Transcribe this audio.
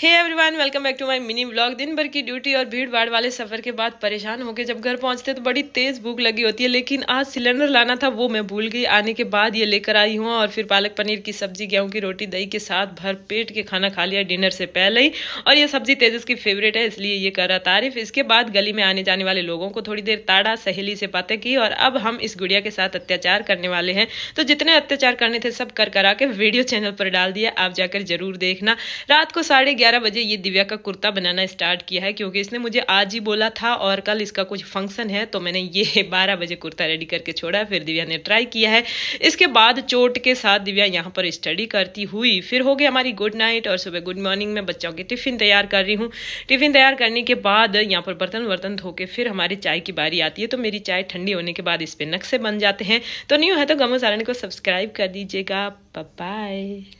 hey everyone welcome back to my mini blog दिन भर की ड्यूटी और भीड़ भाड़ वाले सफ़र के बाद परेशान होकर जब घर पहुंचते तो बड़ी तेज़ भूख लगी होती है लेकिन आज सिलेंडर लाना था वो मैं भूल गई आने के बाद ये लेकर आई हूँ और फिर पालक पनीर की सब्जी गेहूँ की रोटी दही के साथ भर पेट के खाना खा लिया डिनर से पहले ही और ये सब्जी तेजस की फेवरेट है इसलिए ये कर रहा तारीफ इसके बाद गली में आने जाने वाले लोगों को थोड़ी देर ताड़ा सहेली से बातें की और अब हम इस गुड़िया के साथ अत्याचार करने वाले हैं तो जितने अत्याचार करने थे सब कर करा के वीडियो चैनल पर डाल दिया आप जाकर जरूर देखना रात को साढ़े 11 बजे ये दिव्या का कुर्ता बनाना स्टार्ट किया है क्योंकि इसने मुझे आज ही बोला था और कल इसका कुछ फंक्शन है तो मैंने ये बारह बजे कुर्ता रेडी करके छोड़ा फिर दिव्या ने ट्राई किया है इसके बाद चोट के साथ दिव्या यहाँ पर स्टडी करती हुई फिर हो गई हमारी गुड नाइट और सुबह गुड मॉर्निंग में बच्चों के टिफ़िन तैयार कर रही हूँ टिफ़िन तैयार करने के बाद यहाँ पर बर्तन वर्तन धो के फिर हमारी चाय की बारी आती है तो मेरी चाय ठंडी होने के बाद इस पर नक्शे बन जाते हैं तो न्यू है तो गमो सारण को सब्सक्राइब कर दीजिएगा बाय